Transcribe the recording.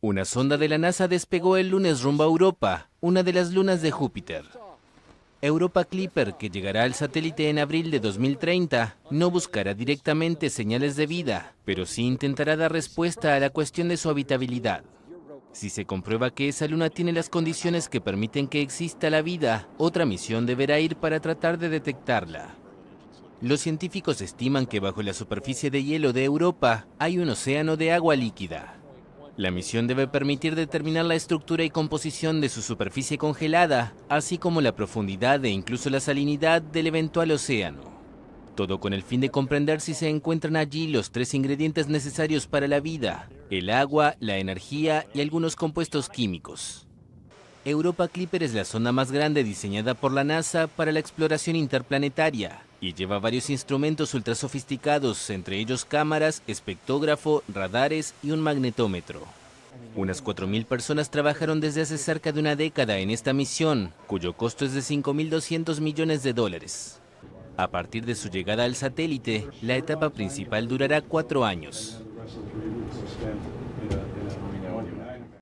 Una sonda de la NASA despegó el lunes rumbo a Europa, una de las lunas de Júpiter. Europa Clipper, que llegará al satélite en abril de 2030, no buscará directamente señales de vida, pero sí intentará dar respuesta a la cuestión de su habitabilidad. Si se comprueba que esa luna tiene las condiciones que permiten que exista la vida, otra misión deberá ir para tratar de detectarla. Los científicos estiman que bajo la superficie de hielo de Europa hay un océano de agua líquida. La misión debe permitir determinar la estructura y composición de su superficie congelada, así como la profundidad e incluso la salinidad del eventual océano. Todo con el fin de comprender si se encuentran allí los tres ingredientes necesarios para la vida, el agua, la energía y algunos compuestos químicos. Europa Clipper es la zona más grande diseñada por la NASA para la exploración interplanetaria, y lleva varios instrumentos ultra sofisticados, entre ellos cámaras, espectógrafo, radares y un magnetómetro. Unas 4.000 personas trabajaron desde hace cerca de una década en esta misión, cuyo costo es de 5.200 millones de dólares. A partir de su llegada al satélite, la etapa principal durará cuatro años.